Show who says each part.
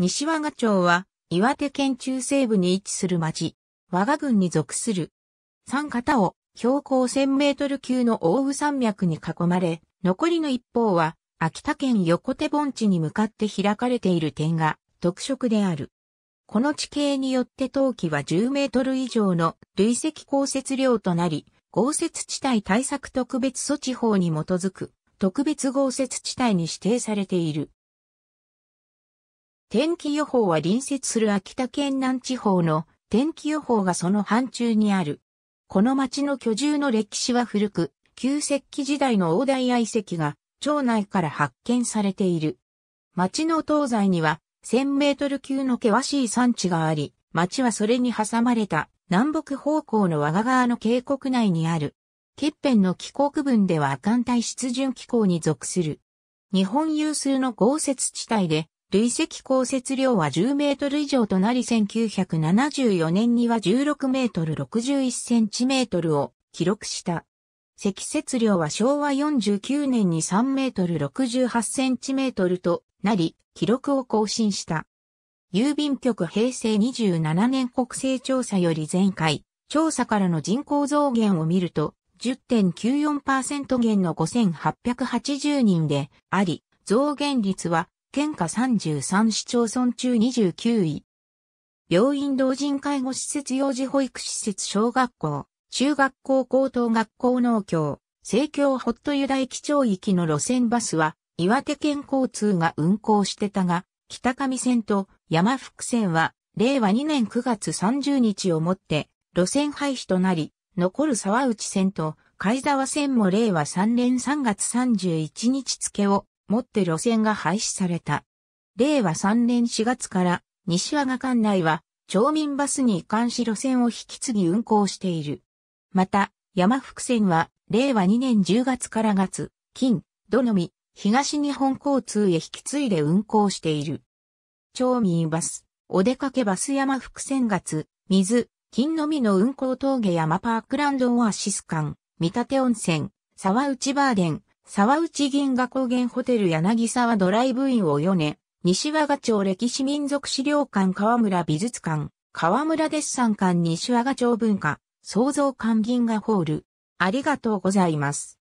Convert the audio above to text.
Speaker 1: 西和賀町は、岩手県中西部に位置する町、和賀郡に属する。三方を標高1000メートル級の大宇山脈に囲まれ、残りの一方は、秋田県横手盆地に向かって開かれている点が特色である。この地形によって陶器は10メートル以上の累積降雪量となり、豪雪地帯対策特別措置法に基づく特別豪雪地帯に指定されている。天気予報は隣接する秋田県南地方の天気予報がその範疇にある。この町の居住の歴史は古く、旧石器時代の大台遺跡が町内から発見されている。町の東西には1000メートル級の険しい山地があり、町はそれに挟まれた南北方向の和賀川の渓谷内にある。欠片の気候区分では寒帯湿潤気候に属する。日本有数の豪雪地帯で累積降雪量は10メートル以上となり1974年には16メートル61センチメートルを記録した。積雪量は昭和49年に3メートル68センチメートルとなり、記録を更新した。郵便局平成27年国勢調査より前回、調査からの人口増減を見ると、10.94%減の5880人であり、増減率は県下33市町村中29位。病院老人介護施設幼児保育施設小学校、中学校高等学校農協、西京ホットユダ駅長域の路線バスは、岩手県交通が運行してたが、北上線と山福線は、令和2年9月30日をもって、路線廃止となり、残る沢内線と海沢線も令和3年3月31日付をもって路線が廃止された。令和3年4月から西和賀管内は町民バスに移管し路線を引き継ぎ運行している。また、山福線は令和2年10月から月、金、土のみ、東日本交通へ引き継いで運行している。町民バス、お出かけバス山福線月、水、金のみの運行峠山パークランドオアシス間、三立温泉、沢内バーデン、沢内銀河高原ホテル柳沢ドライブインを4年、西和賀町歴史民族資料館河村美術館、河村デッサン館西和賀町文化、創造館銀河ホール。ありがとうございます。